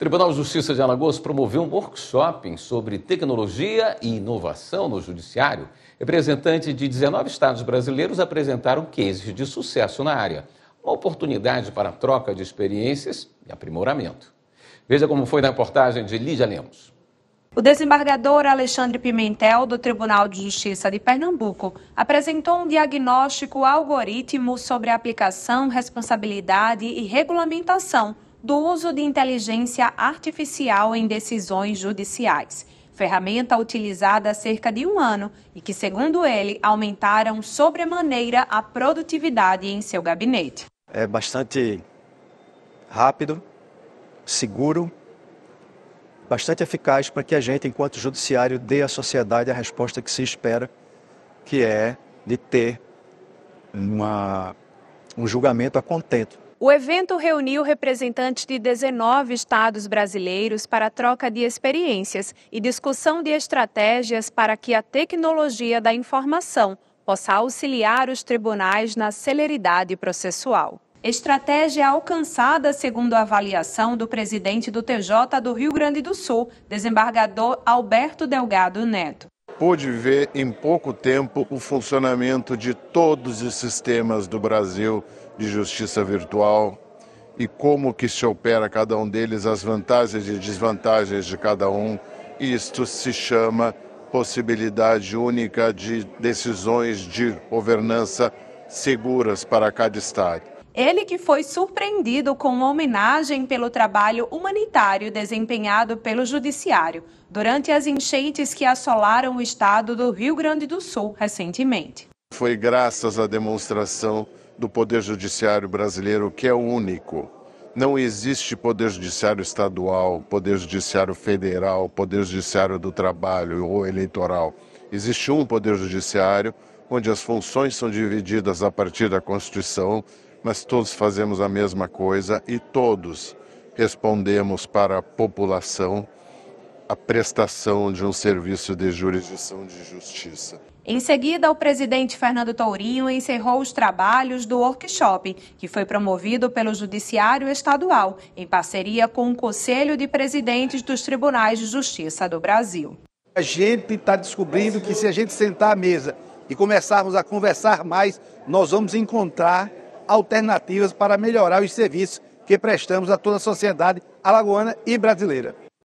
Tribunal de Justiça de Alagoas promoveu um workshop sobre tecnologia e inovação no judiciário. Representantes de 19 estados brasileiros apresentaram cases de sucesso na área, uma oportunidade para troca de experiências e aprimoramento. Veja como foi na reportagem de Lídia Lemos. O desembargador Alexandre Pimentel, do Tribunal de Justiça de Pernambuco, apresentou um diagnóstico algoritmo sobre a aplicação, responsabilidade e regulamentação do uso de inteligência artificial em decisões judiciais, ferramenta utilizada há cerca de um ano e que, segundo ele, aumentaram sobremaneira a produtividade em seu gabinete. É bastante rápido, seguro, bastante eficaz para que a gente, enquanto judiciário, dê à sociedade a resposta que se espera, que é de ter uma, um julgamento a contento o evento reuniu representantes de 19 estados brasileiros para troca de experiências e discussão de estratégias para que a tecnologia da informação possa auxiliar os tribunais na celeridade processual. Estratégia alcançada segundo a avaliação do presidente do TJ do Rio Grande do Sul, desembargador Alberto Delgado Neto pôde ver em pouco tempo o funcionamento de todos os sistemas do Brasil de justiça virtual e como que se opera cada um deles, as vantagens e desvantagens de cada um. Isto se chama possibilidade única de decisões de governança seguras para cada estado. Ele que foi surpreendido com homenagem pelo trabalho humanitário desempenhado pelo Judiciário durante as enchentes que assolaram o estado do Rio Grande do Sul recentemente. Foi graças à demonstração do Poder Judiciário brasileiro, que é único. Não existe Poder Judiciário estadual, Poder Judiciário federal, Poder Judiciário do trabalho ou eleitoral. Existe um Poder Judiciário onde as funções são divididas a partir da Constituição mas todos fazemos a mesma coisa e todos respondemos para a população a prestação de um serviço de jurisdição de justiça. Em seguida, o presidente Fernando Tourinho encerrou os trabalhos do workshop, que foi promovido pelo Judiciário Estadual, em parceria com o Conselho de Presidentes dos Tribunais de Justiça do Brasil. A gente está descobrindo que se a gente sentar à mesa e começarmos a conversar mais, nós vamos encontrar alternativas para melhorar os serviços que prestamos a toda a sociedade alagoana e brasileira.